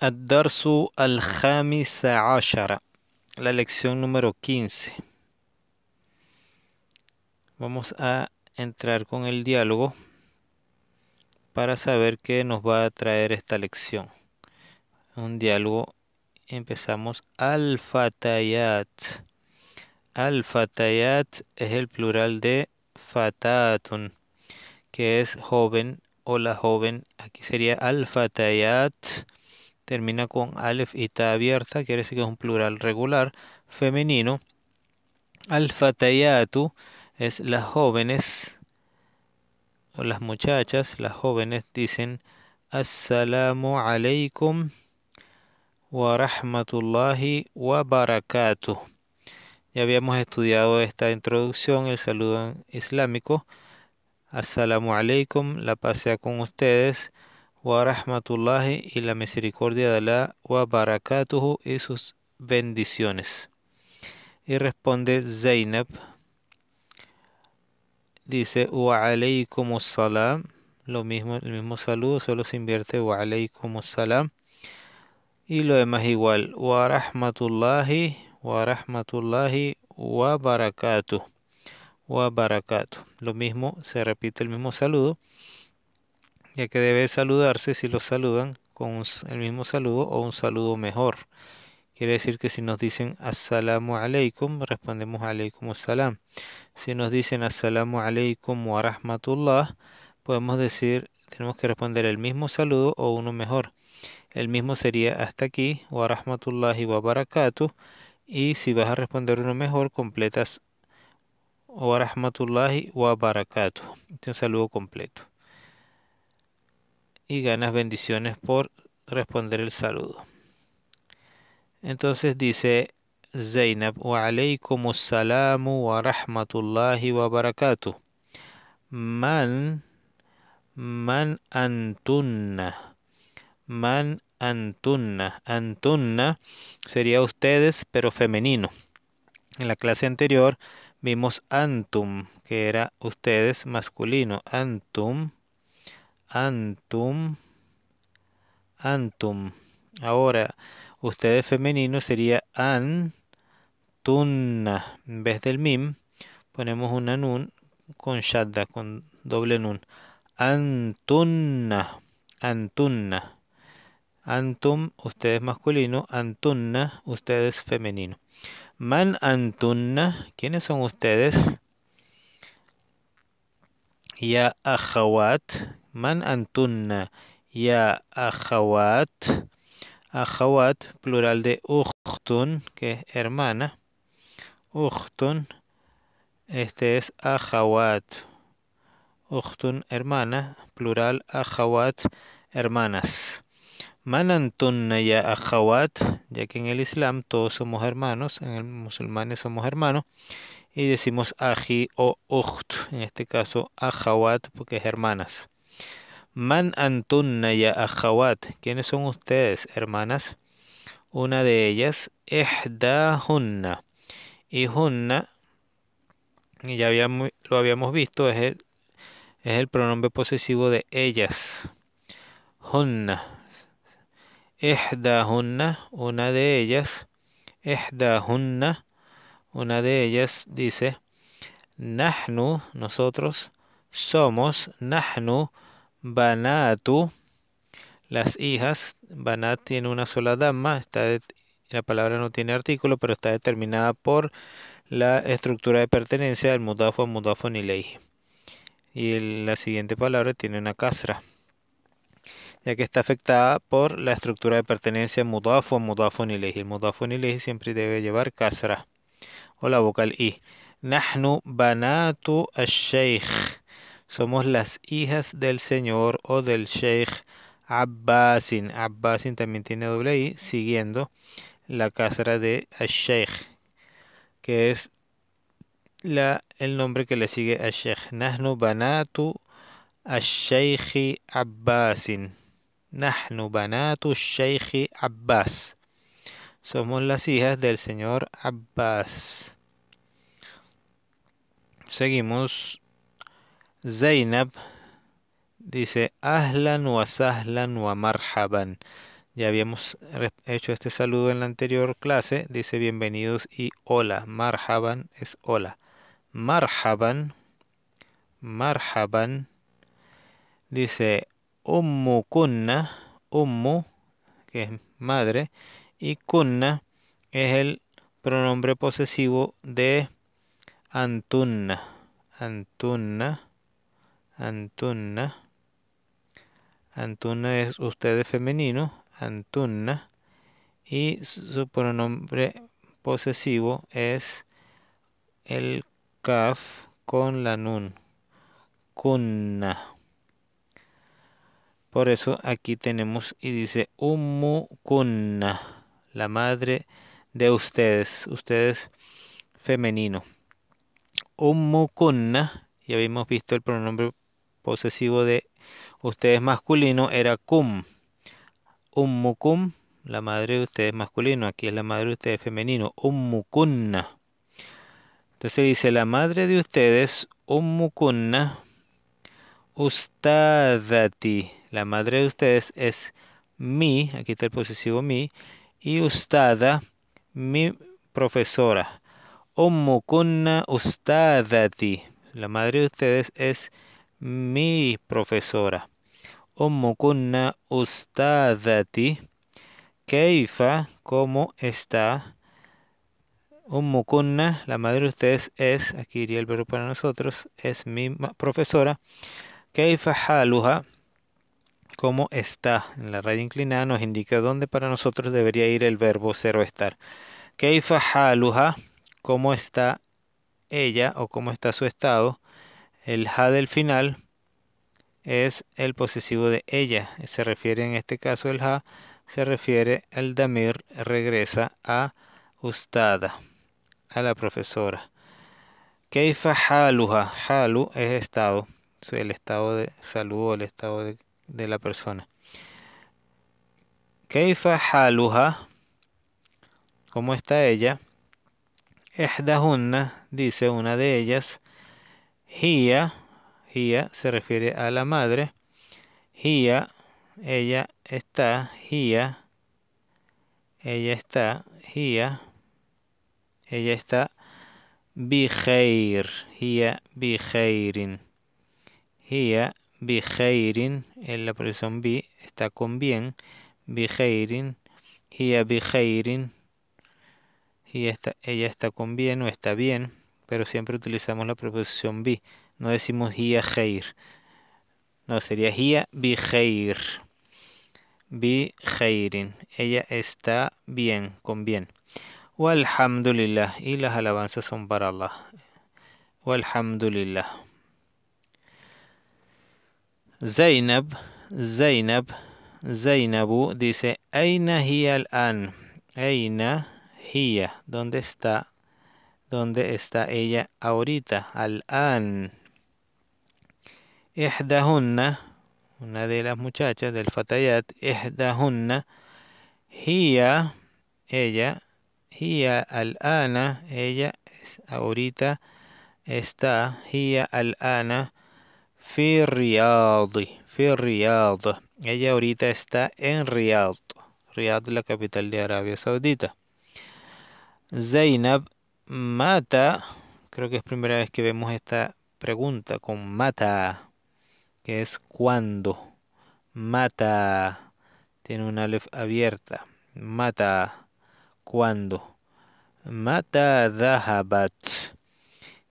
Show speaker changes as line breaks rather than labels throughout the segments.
Ad-Darsu al Saashara. la lección número 15 vamos a entrar con el diálogo para saber qué nos va a traer esta lección un diálogo empezamos al-fatayat al-fatayat es el plural de fatatun que es joven o la joven aquí sería al-fatayat termina con alef y está abierta, quiere decir que es un plural regular, femenino. Al-fatayatu es las jóvenes o las muchachas, las jóvenes dicen Assalamu alaikum wa rahmatullahi wa barakatuh. Ya habíamos estudiado esta introducción, el saludo islámico. As-salamu alaikum, la pasea con ustedes wa rahmatullahi y la misericordia de Allah wa barakatuhu y sus bendiciones. Y responde Zainab, dice wa alaykum salam, lo mismo, el mismo saludo, solo se invierte wa alaykum salam. Y lo demás igual, wa rahmatullahi, wa rahmatullahi, wa barakatuh, wa barakatuh. Lo mismo, se repite el mismo saludo ya que debe saludarse si los saludan con el mismo saludo o un saludo mejor. Quiere decir que si nos dicen Assalamu alaikum, respondemos alaikum salam. Si nos dicen Assalamu alaikum wa rahmatullah, podemos decir, tenemos que responder el mismo saludo o uno mejor. El mismo sería hasta aquí, wa rahmatullahi wa barakatuh. Y si vas a responder uno mejor, completas wa rahmatullahi wa barakatuh. Este un saludo completo y ganas bendiciones por responder el saludo. Entonces dice Zainab, wa como salamu wa rahmatullahi wa barakatuh. Man, man antunna, man antunna, antunna sería ustedes pero femenino. En la clase anterior vimos antum, que era ustedes masculino, antum antum, antum. Ahora, ustedes femenino sería antunna. En vez del mim, ponemos una nun con shadda, con doble nun. Antunna, antunna. Antum, ustedes masculino. Antunna, ustedes femenino. Man antunna, ¿quiénes son ustedes? Ya ajawat, Man antunna, ya ajawat. Ajawat, plural de uchtun, que es hermana. Uchtun, este es ajawat. Uchtun, hermana, plural ajawat, hermanas. Man antunna ya ajawat, ya que en el Islam todos somos hermanos, en el musulmanes somos hermanos y decimos aji o ucht, en este caso ajawat porque es hermanas. Man antunna ya akhawat. ¿Quiénes son ustedes, hermanas? Una de ellas, Hunna, Y hunna, ya habíamos, lo habíamos visto, es el, es el pronombre posesivo de ellas. Hunna. Hunna, una de ellas. Hunna, una de ellas dice, Nahnu, nosotros, somos, Nahnu, Banatu, las hijas, Banat tiene una sola dama, está la palabra no tiene artículo, pero está determinada por la estructura de pertenencia del mudafo a y ley Y la siguiente palabra tiene una casra, ya que está afectada por la estructura de pertenencia mudafo a y ley El mudafo ley siempre debe llevar casra o la vocal i. Nahnu banatu al sheikh somos las hijas del Señor o del Sheikh Abbasin. Abbasin también tiene doble I, siguiendo la casa de Sheikh, que es la, el nombre que le sigue a Sheikh. Nahnu banatu Sheikh Abbasin. Nahnu banatu Sheikh Abbas. Somos las hijas del señor Abbas. Seguimos Zainab dice Ahlan wa sahlan wa marhaban. Ya habíamos hecho este saludo en la anterior clase. Dice bienvenidos y hola. Marhaban es hola. Marhaban. Marhaban. Dice Ummu kunna. Ummu, que es madre. Y kunna es el pronombre posesivo de Antunna. Antunna Antunna. Antunna es usted femenino, Antunna. Y su pronombre posesivo es el kaf con la nun, kunna. Por eso aquí tenemos y dice Umu kunna, la madre de ustedes, ustedes femenino. Umu kunna, ya habíamos visto el pronombre posesivo de ustedes masculino era cum. Ummukum, la madre de ustedes masculino. Aquí es la madre de ustedes femenino. Ummukunna. Entonces dice la madre de ustedes, ummukunna, ustadati. La madre de ustedes es mi, aquí está el posesivo mi, y ustada, mi profesora. Ummukunna ustadati. La madre de ustedes es mi profesora. un ustadati. Keifa, ¿cómo está? un la madre de ustedes es, aquí iría el verbo para nosotros, es mi profesora. Keifa haluha, ¿cómo está? En la raya inclinada nos indica dónde para nosotros debería ir el verbo ser o estar. Keifa haluha, ¿cómo está ella o cómo está su estado? El ha del final es el posesivo de ella. Se refiere en este caso el ha, se refiere al damir regresa a ustada, a la profesora. Keifa haluha, halu es estado, el estado de salud o el estado de, la persona. Keifa haluha, ¿cómo está ella? Ehdahunna, dice una de ellas, Hia, hia se refiere a la madre. Hia, ella está, hia, ella está, hia, ella está, Bijeir, hia Bijeirin. Hia Bijeirin, en la preposición bi está con bien, Bijeirin, hia Bijeirin. Y ella está con bien o está bien pero siempre utilizamos la preposición bi. No decimos hiya No, sería hiya bi khair. Bi khairin. Ella está bien, con bien. Walhamdulillah. Y las alabanzas son para Allah. Walhamdulillah. Zainab, Zainab, Zainabu dice, eina hiya al-an. Aina hiya. ¿Dónde está ¿Dónde está ella ahorita? Al-an. Ehdahunna, una de las muchachas del Fatayat, Ehdahunna. Hia. ella, Hia al-ana, ella ahorita está, Hia al-ana, fi Riyad. fi Riyad. Ella ahorita está en Riyadh, Riyadh la capital de Arabia Saudita. Zainab Mata, creo que es primera vez que vemos esta pregunta con mata, que es cuando. Mata, tiene una alef abierta. Mata, cuando. Mata dahabat.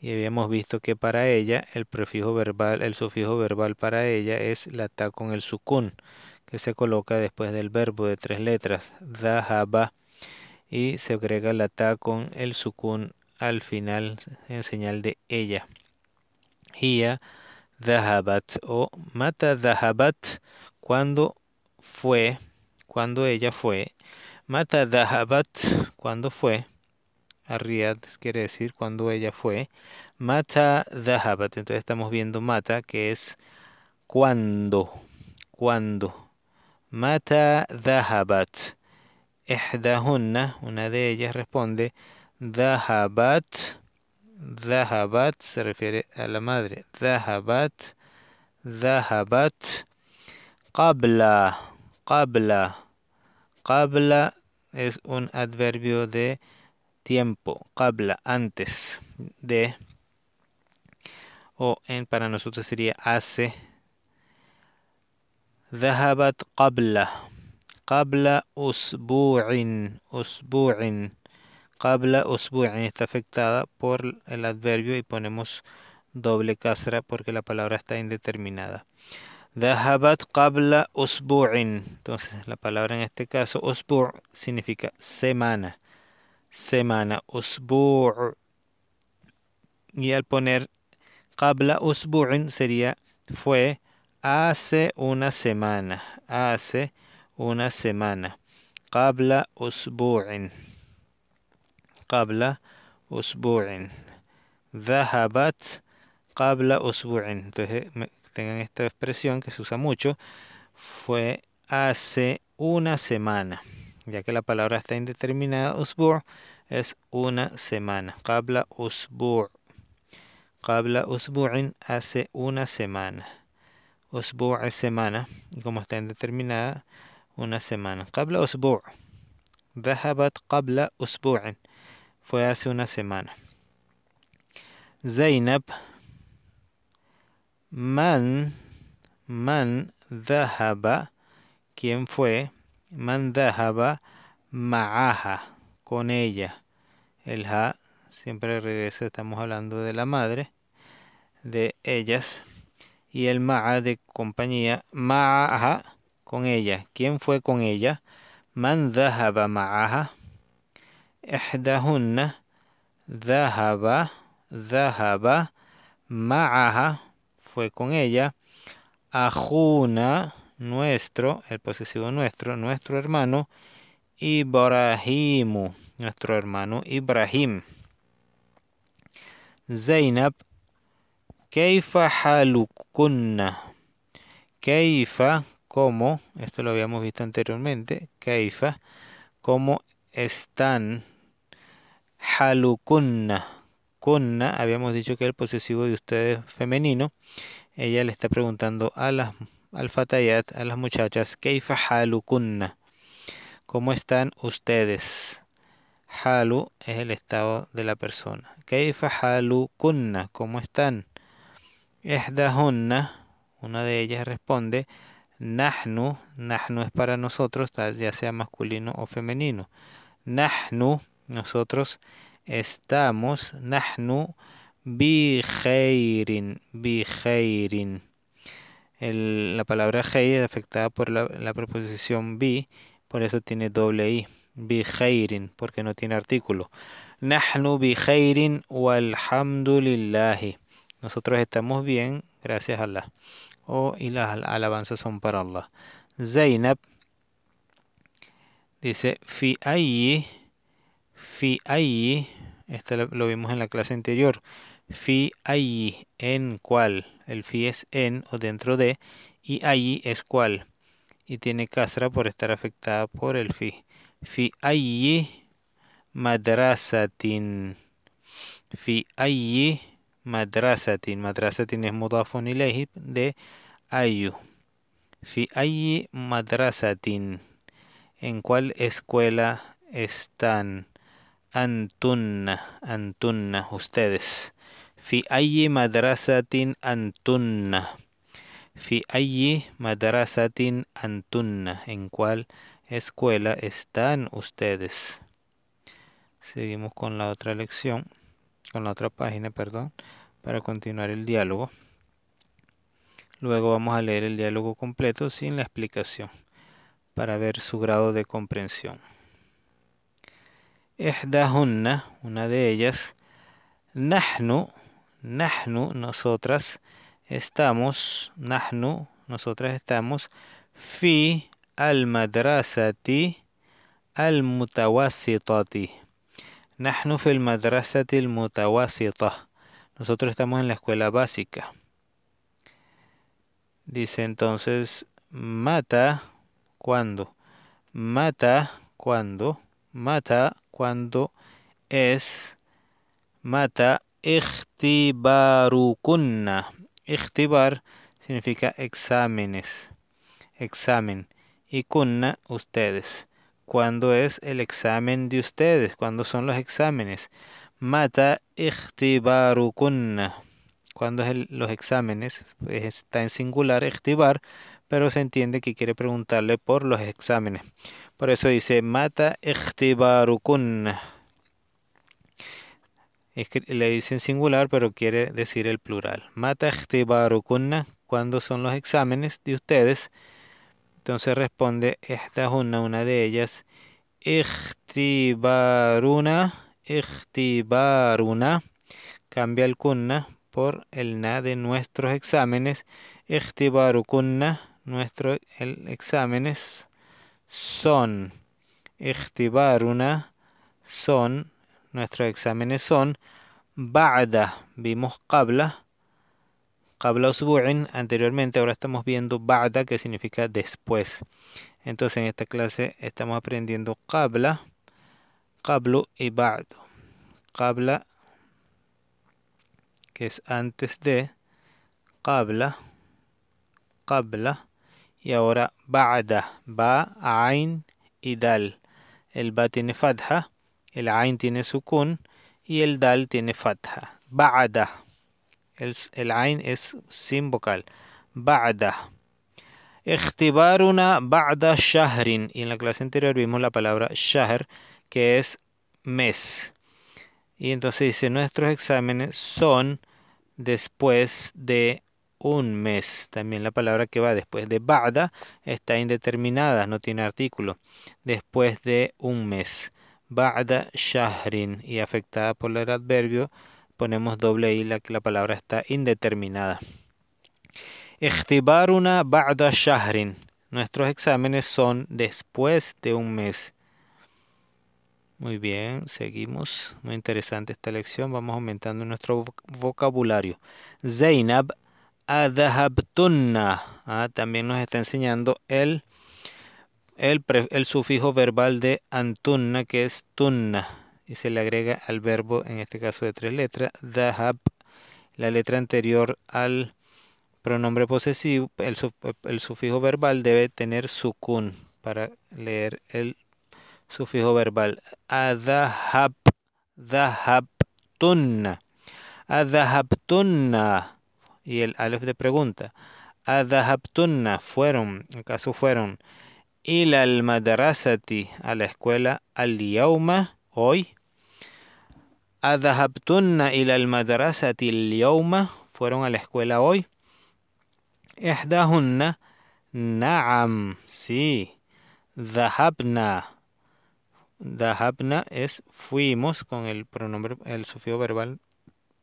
Y habíamos visto que para ella el prefijo verbal, el sufijo verbal para ella es la ta con el sukun, que se coloca después del verbo de tres letras. Dahaba y se agrega la ta con el sukun al final en señal de ella. Hiya dahabat o mata dahabat cuando fue, cuando ella fue. Mata dahabat cuando fue. Arriad quiere decir cuando ella fue. Mata dahabat. Entonces estamos viendo mata que es cuando. Cuando. Mata dahabat. Ehdahunna, una de ellas, responde, Dahabat, Dahabat, se refiere a la madre, Dahabat, Dahabat, Qabla, Qabla, Qabla es un adverbio de tiempo, Qabla, antes de, o en, para nosotros sería hace, Dahabat Qabla. Kabla أسبوع أسبوع قبل usbu'in está afectada por el adverbio y ponemos doble cáscara porque la palabra está indeterminada. Dahabat kabla usbu'in. Entonces, la palabra en este caso, osbur, significa semana. Semana, أسبوع Y al poner kabla usbu'in sería fue hace una semana. Hace una semana. Qabla usbu'in. Qabla The Zahabat kabla usbu'in. Entonces tengan esta expresión que se usa mucho. Fue hace una semana. Ya que la palabra está indeterminada, usbu' es una semana. Qabla usbu'. Qabla usbu'in hace una semana. Usbu' es semana. Y como está indeterminada, una semana قبل أسبوع ذهبت قبل أسبوع fue hace una semana zainab Man Man dahaba. quién fue Man dahaba معها con ella el ha siempre regresa estamos hablando de la madre de ellas y el ma'a de compañía Ma'aja con ella. ¿Quién fue con ella? Man dhahaba ma'aha. Ihdahunna dhahaba, dhahaba Fue con ella. Ajuna, nuestro, el posesivo nuestro, nuestro hermano. Ibrahimu, nuestro hermano Ibrahim. Zainab, Keifa halukunna. Keifa como, esto lo habíamos visto anteriormente, Kaifa, ¿Cómo están halukunna. Kunna, habíamos dicho que el posesivo de ustedes femenino. Ella le está preguntando a las al fatayat, a las muchachas, Keifa halukunna. ¿Cómo están ustedes? Halu es el estado de la persona. Keifa halukunna, ¿cómo están? Ehdahunna, una de ellas responde, Nahnu, nahnu es para nosotros, ya sea masculino o femenino. Nahnu, nosotros estamos, nahnu bi khairin, la palabra hei es afectada por la, preposición bi, por eso tiene doble i, bi porque no tiene artículo. Nahnu bi khairin walhamdulillahi. Nosotros estamos bien, gracias a Allah o y las alabanzas son para Allah. Zainab dice fi ai fi ai Esto lo, vimos en la clase anterior. Fi ai en cual. El fi es en o dentro de y ai es cual. y tiene casra por estar afectada por el fi. Fi ai madrasatin. Fi ai madrasatin. Madrasatin es mudafun de ayu. Fi ayi madrasatin. ¿En cuál escuela están? Antunna. Antunna. Ustedes. Fi ayi madrasatin antunna. Fi ayi madrasatin antunna. ¿En cuál escuela están ustedes? Seguimos con la otra lección con la otra página, perdón, para continuar el diálogo. Luego vamos a leer el diálogo completo sin la explicación para ver su grado de comprensión. jonna, una de ellas, Nahnu, Nahnu, nosotras estamos, Nahnu, nosotras estamos, Fi al madrasati al mutawasitati Nahnu fil madrasatil Nosotros estamos en la escuela básica. Dice entonces, mata cuando. Mata cuando. Mata cuando es. Mata ikhtibarukunna. Ikhtibar significa exámenes. Examen. Y kunna, ustedes. ¿Cuándo es el examen de ustedes? ¿Cuándo son los exámenes? Mata ikhtibarukunna. ¿Cuándo es los exámenes? Pues está en singular ikhtibar, pero se entiende que quiere preguntarle por los exámenes. Por eso dice mata ikhtibarukunna. Es que le dicen singular, pero quiere decir el plural. Mata ikhtibarukunna. ¿Cuándo son los exámenes de ustedes? Entonces responde es una una de ellas, Ihtibaruna, Iktibaruna. cambia el kunna por el na de nuestros exámenes, nuestro nuestros exámenes son, Ihtibaruna son, nuestros exámenes son, Ba'da, vimos qabla, Qabla usbu'in anteriormente, ahora estamos viendo ba'da que significa después. Entonces en esta clase estamos aprendiendo qabla, qablu y ba'du. Qabla que es antes de qabla, kabla y ahora ba'da, ba, ain y dal. El ba tiene fatha, el ain tiene sukun y el dal tiene fatha. Ba'da, el, el ain es sin vocal. Ba'da. una ba'da shahrin. Y en la clase anterior vimos la palabra shahr, que es mes. Y entonces dice, nuestros exámenes son después de un mes. También la palabra que va después de ba'da está indeterminada, no tiene artículo. Después de un mes. Ba'da shahrin. Y afectada por el adverbio ponemos doble i, la, la palabra está indeterminada. una ba'da shahrin. Nuestros exámenes son después de un mes. Muy bien, seguimos. Muy interesante esta lección. Vamos aumentando nuestro vocabulario. Zainab Adhabtunna. Ah, también nos está enseñando el, el, el sufijo verbal de antunna, que es tunna y se le agrega al verbo, en este caso de tres letras, dahab, la letra anterior al pronombre posesivo, el, sufijo verbal debe tener sukun para leer el sufijo verbal. Adahab, dahabtunna, adahabtunna. Y el alef de pregunta. Adahabtunna fueron, en caso fueron, y al madrasati, a la escuela, al yauma hoy. Adhabtunna y al-madrasati al fueron a la escuela hoy. Ihdahunna na'am, sí. Dhahabna. Dhahabna es fuimos con el pronombre el sufijo verbal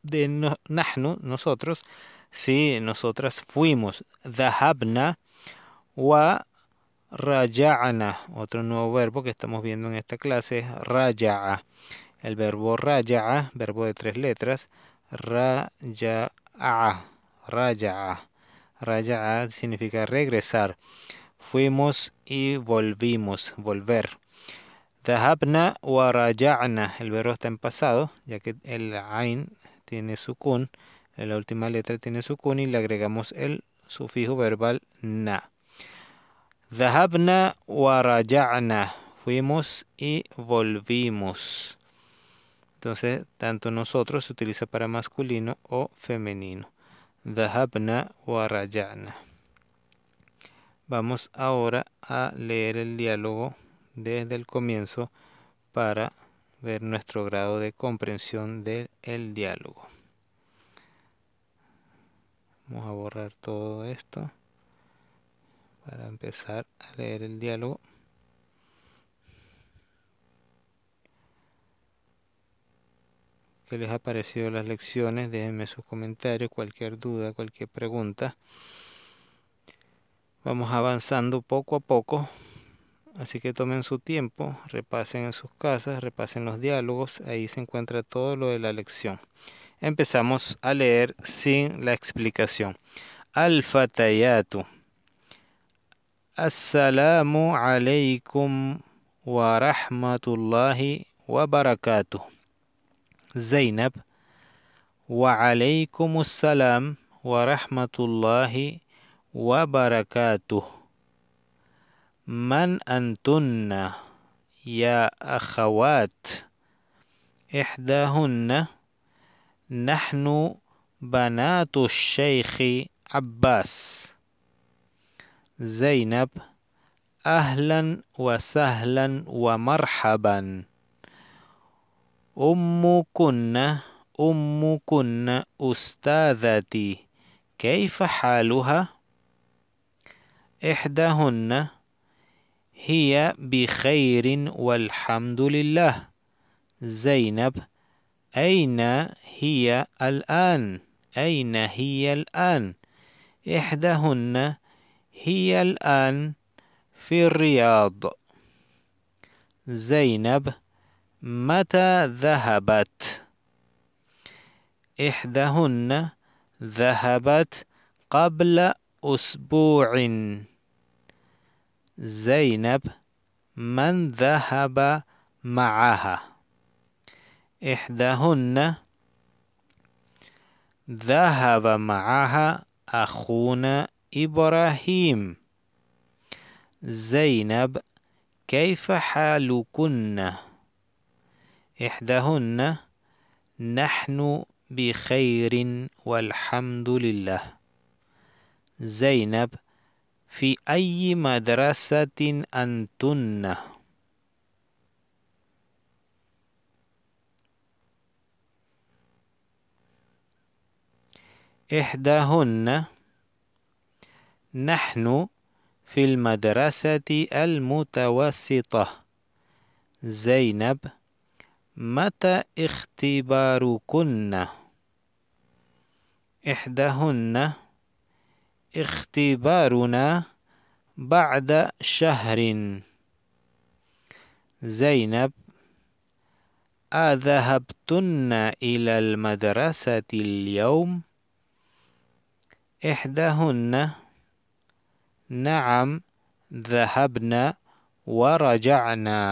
de nahnu, nosotros. Sí, nosotras fuimos. Dhahabna wa Raya'ana, otro nuevo verbo que estamos viendo en esta clase El verbo raya'a, verbo de tres letras, raya'a, Raya. Raya'a significa regresar. Fuimos y volvimos, volver. Dahabna wa raya'na, el verbo está en pasado, ya que el ain tiene sukun, la última letra tiene su sukun y le agregamos el sufijo verbal na. Zahabna warayana. Fuimos y volvimos. Entonces, tanto nosotros se utiliza para masculino o femenino. Zahabna warayana. Vamos ahora a leer el diálogo desde el comienzo para ver nuestro grado de comprensión del diálogo. Vamos a borrar todo esto para empezar a leer el diálogo. ¿Qué les ha parecido las lecciones? Déjenme sus comentarios, cualquier duda, cualquier pregunta. Vamos avanzando poco a poco, así que tomen su tiempo, repasen en sus casas, repasen los diálogos, ahí se encuentra todo lo de la lección. Empezamos a leer sin la explicación. Alfa Tayatu. السلام عليكم ورحمة الله وبركاته زينب وعليكم السلام ورحمة الله وبركاته من أنتن يا أخوات إحداهن نحن بنات الشيخ عباس زينب أهلا وسهلا ومرحبا أمكن أمكن أستاذتي كيف حالها؟ إحداهن هي بخير والحمد لله زينب أين هي الآن؟ أين هي الآن؟ إحداهن هي الآن في الرياض زينب متى ذهبت إحداهن ذهبت قبل أسبوع زينب من ذهب معها إحداهن ذهب معها أخونا إبراهيم زينب كيف حالكن إحداهن نحن بخير والحمد لله زينب في أي مدرسة أنتن؟ إحداهن نحن في المدرسة المتوسطة زينب متى اختباركن إحداهن اختبارنا بعد شهر زينب أذهبتن إلى المدرسة اليوم؟ إحداهن نعم ذهبنا ورجعنا